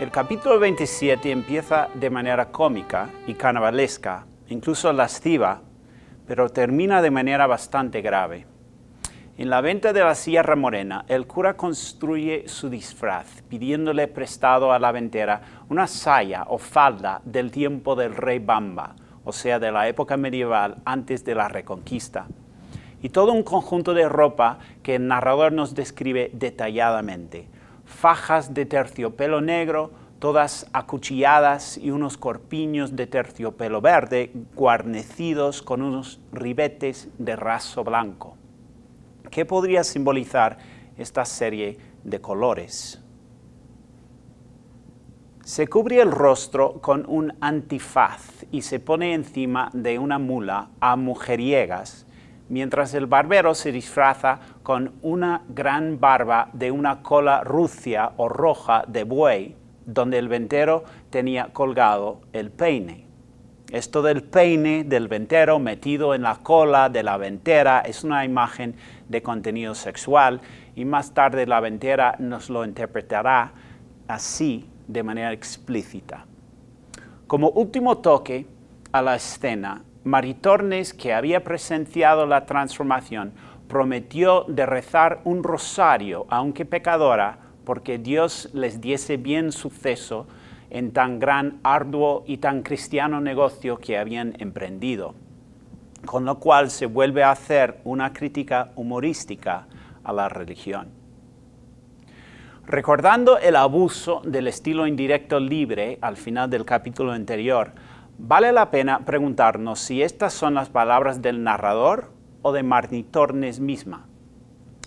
El capítulo 27 empieza de manera cómica y canabalesca, incluso lasciva, pero termina de manera bastante grave. En la venta de la Sierra Morena, el cura construye su disfraz, pidiéndole prestado a la ventera una saya o falda del tiempo del rey Bamba, o sea, de la época medieval antes de la Reconquista, y todo un conjunto de ropa que el narrador nos describe detalladamente fajas de terciopelo negro, todas acuchilladas y unos corpiños de terciopelo verde guarnecidos con unos ribetes de raso blanco. ¿Qué podría simbolizar esta serie de colores? Se cubre el rostro con un antifaz y se pone encima de una mula a mujeriegas, mientras el barbero se disfraza con una gran barba de una cola rucia o roja de buey, donde el ventero tenía colgado el peine. Esto del peine del ventero metido en la cola de la ventera es una imagen de contenido sexual y más tarde la ventera nos lo interpretará así de manera explícita. Como último toque a la escena, Maritornes, que había presenciado la transformación, prometió de rezar un rosario, aunque pecadora, porque Dios les diese bien suceso en tan gran, arduo y tan cristiano negocio que habían emprendido, con lo cual se vuelve a hacer una crítica humorística a la religión. Recordando el abuso del estilo indirecto libre al final del capítulo anterior, vale la pena preguntarnos si estas son las palabras del narrador o de Maritornes misma.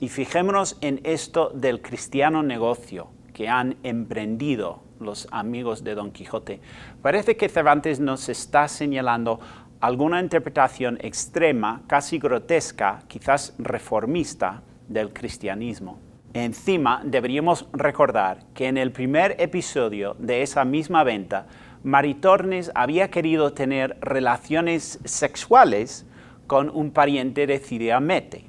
Y fijémonos en esto del cristiano negocio que han emprendido los amigos de Don Quijote. Parece que Cervantes nos está señalando alguna interpretación extrema, casi grotesca, quizás reformista, del cristianismo. Encima, deberíamos recordar que en el primer episodio de esa misma venta, Maritornes había querido tener relaciones sexuales con un pariente de mete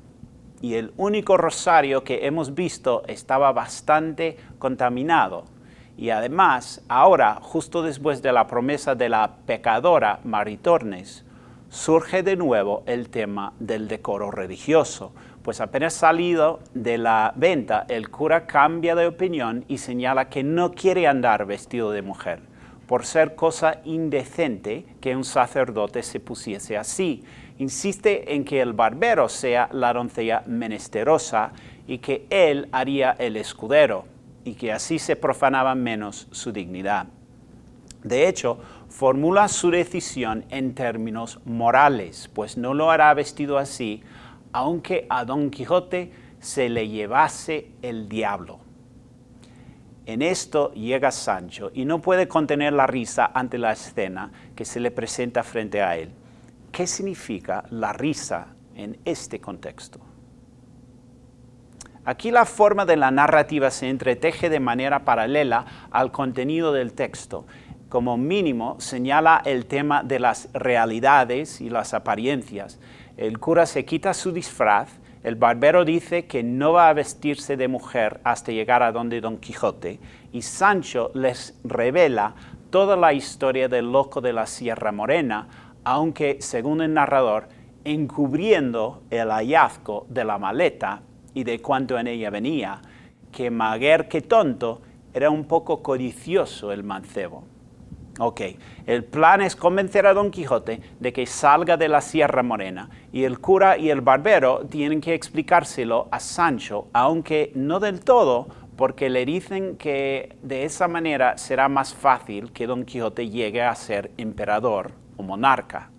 Y el único rosario que hemos visto estaba bastante contaminado. Y además, ahora, justo después de la promesa de la pecadora Maritornes, surge de nuevo el tema del decoro religioso, pues apenas salido de la venta, el cura cambia de opinión y señala que no quiere andar vestido de mujer por ser cosa indecente que un sacerdote se pusiese así. Insiste en que el barbero sea la doncella menesterosa y que él haría el escudero, y que así se profanaba menos su dignidad. De hecho, formula su decisión en términos morales, pues no lo hará vestido así, aunque a Don Quijote se le llevase el diablo. En esto llega Sancho y no puede contener la risa ante la escena que se le presenta frente a él. ¿Qué significa la risa en este contexto? Aquí la forma de la narrativa se entreteje de manera paralela al contenido del texto. Como mínimo señala el tema de las realidades y las apariencias. El cura se quita su disfraz el barbero dice que no va a vestirse de mujer hasta llegar a donde Don Quijote, y Sancho les revela toda la historia del loco de la Sierra Morena, aunque, según el narrador, encubriendo el hallazgo de la maleta y de cuanto en ella venía, que maguer que tonto era un poco codicioso el mancebo. Ok, el plan es convencer a Don Quijote de que salga de la Sierra Morena y el cura y el barbero tienen que explicárselo a Sancho, aunque no del todo, porque le dicen que de esa manera será más fácil que Don Quijote llegue a ser emperador o monarca.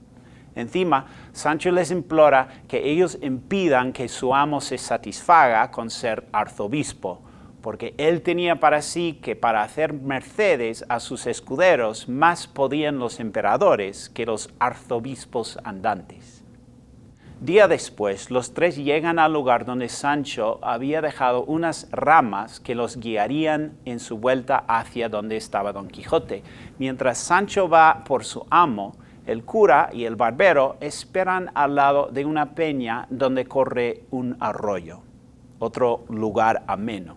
Encima, Sancho les implora que ellos impidan que su amo se satisfaga con ser arzobispo, porque él tenía para sí que para hacer mercedes a sus escuderos más podían los emperadores que los arzobispos andantes. Día después, los tres llegan al lugar donde Sancho había dejado unas ramas que los guiarían en su vuelta hacia donde estaba Don Quijote. Mientras Sancho va por su amo, el cura y el barbero esperan al lado de una peña donde corre un arroyo, otro lugar ameno.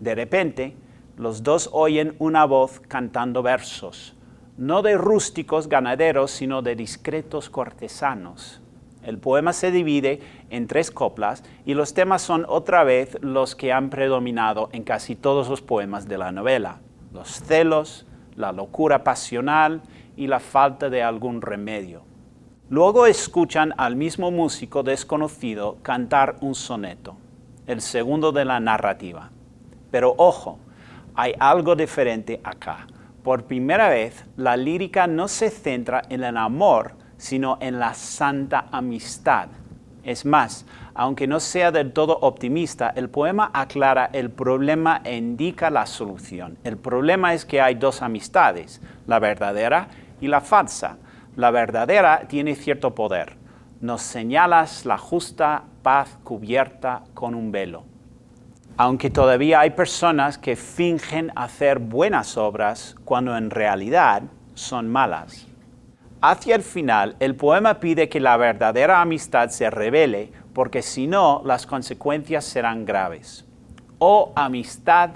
De repente, los dos oyen una voz cantando versos, no de rústicos ganaderos, sino de discretos cortesanos. El poema se divide en tres coplas y los temas son otra vez los que han predominado en casi todos los poemas de la novela, los celos, la locura pasional y la falta de algún remedio. Luego escuchan al mismo músico desconocido cantar un soneto, el segundo de la narrativa. Pero ojo, hay algo diferente acá. Por primera vez, la lírica no se centra en el amor, sino en la santa amistad. Es más, aunque no sea del todo optimista, el poema aclara el problema e indica la solución. El problema es que hay dos amistades, la verdadera y la falsa. La verdadera tiene cierto poder. Nos señalas la justa paz cubierta con un velo aunque todavía hay personas que fingen hacer buenas obras cuando en realidad son malas. Hacia el final, el poema pide que la verdadera amistad se revele, porque si no, las consecuencias serán graves. Oh amistad,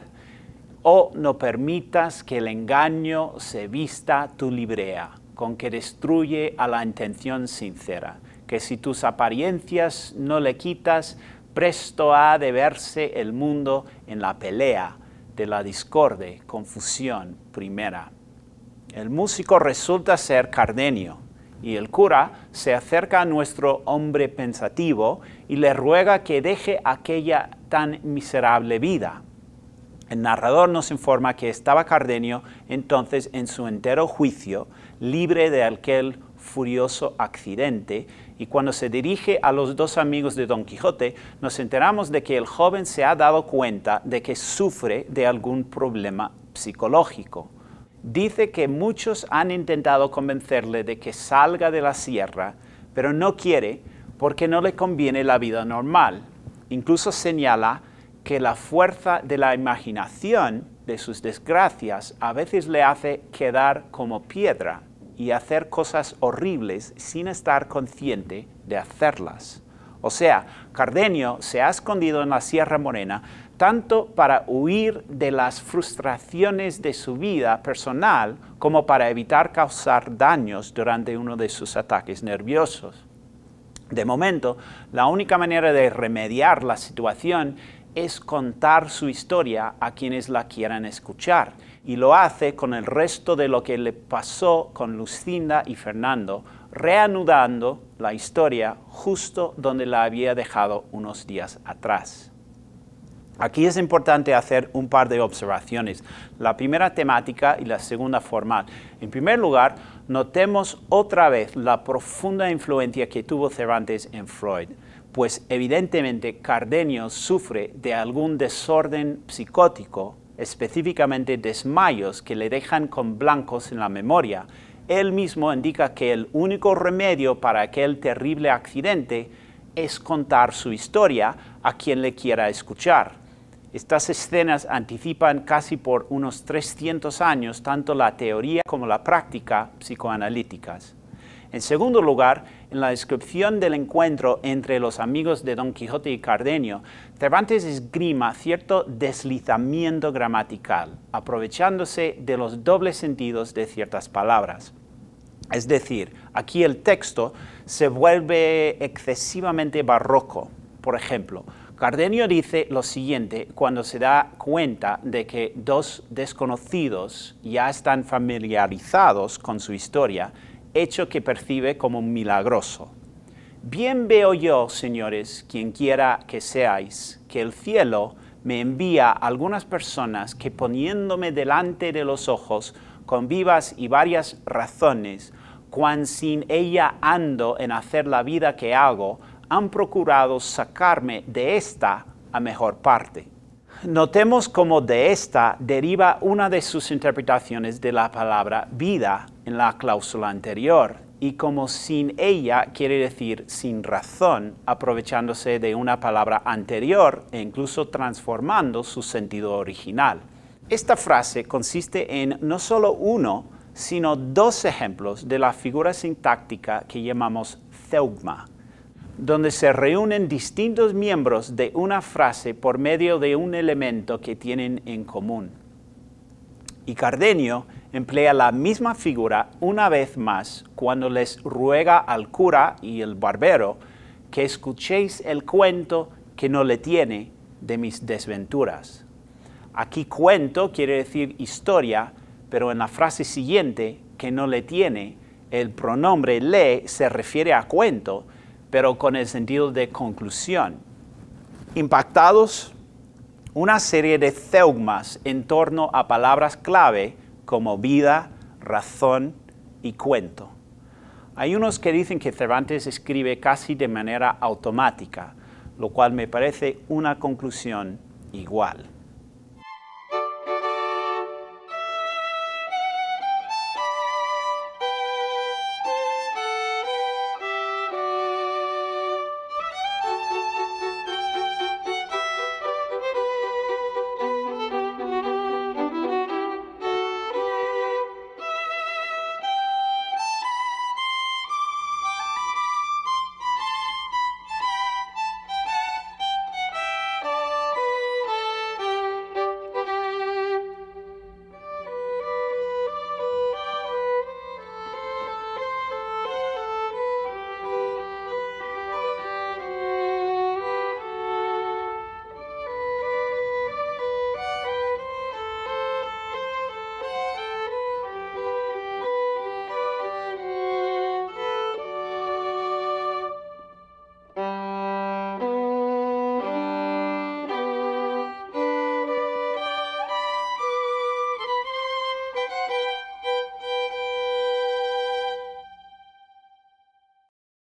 oh no permitas que el engaño se vista tu librea, con que destruye a la intención sincera, que si tus apariencias no le quitas, presto ha de verse el mundo en la pelea de la discorde, confusión primera. El músico resulta ser Cardenio y el cura se acerca a nuestro hombre pensativo y le ruega que deje aquella tan miserable vida. El narrador nos informa que estaba Cardenio entonces en su entero juicio, libre de aquel furioso accidente, y cuando se dirige a los dos amigos de Don Quijote, nos enteramos de que el joven se ha dado cuenta de que sufre de algún problema psicológico. Dice que muchos han intentado convencerle de que salga de la sierra, pero no quiere porque no le conviene la vida normal. Incluso señala que la fuerza de la imaginación de sus desgracias a veces le hace quedar como piedra y hacer cosas horribles sin estar consciente de hacerlas. O sea, Cardenio se ha escondido en la Sierra Morena tanto para huir de las frustraciones de su vida personal como para evitar causar daños durante uno de sus ataques nerviosos. De momento, la única manera de remediar la situación es contar su historia a quienes la quieran escuchar. Y lo hace con el resto de lo que le pasó con Lucinda y Fernando, reanudando la historia justo donde la había dejado unos días atrás. Aquí es importante hacer un par de observaciones, la primera temática y la segunda formal. En primer lugar, notemos otra vez la profunda influencia que tuvo Cervantes en Freud pues evidentemente Cardenio sufre de algún desorden psicótico, específicamente desmayos que le dejan con blancos en la memoria. Él mismo indica que el único remedio para aquel terrible accidente es contar su historia a quien le quiera escuchar. Estas escenas anticipan casi por unos 300 años tanto la teoría como la práctica psicoanalíticas. En segundo lugar, en la descripción del encuentro entre los amigos de Don Quijote y Cardenio, Cervantes esgrima cierto deslizamiento gramatical, aprovechándose de los dobles sentidos de ciertas palabras. Es decir, aquí el texto se vuelve excesivamente barroco. Por ejemplo, Cardenio dice lo siguiente cuando se da cuenta de que dos desconocidos ya están familiarizados con su historia hecho que percibe como milagroso. Bien veo yo, señores, quien quiera que seáis, que el cielo me envía algunas personas que poniéndome delante de los ojos con vivas y varias razones, cuan sin ella ando en hacer la vida que hago, han procurado sacarme de esta a mejor parte notemos cómo de esta deriva una de sus interpretaciones de la palabra vida en la cláusula anterior y como sin ella quiere decir sin razón, aprovechándose de una palabra anterior e incluso transformando su sentido original. Esta frase consiste en no solo uno, sino dos ejemplos de la figura sintáctica que llamamos zeugma, donde se reúnen distintos miembros de una frase por medio de un elemento que tienen en común. Y Cardenio emplea la misma figura una vez más cuando les ruega al cura y el barbero que escuchéis el cuento que no le tiene de mis desventuras. Aquí cuento quiere decir historia, pero en la frase siguiente, que no le tiene, el pronombre le se refiere a cuento, pero con el sentido de conclusión. Impactados, una serie de zeugmas en torno a palabras clave como vida, razón y cuento. Hay unos que dicen que Cervantes escribe casi de manera automática, lo cual me parece una conclusión igual.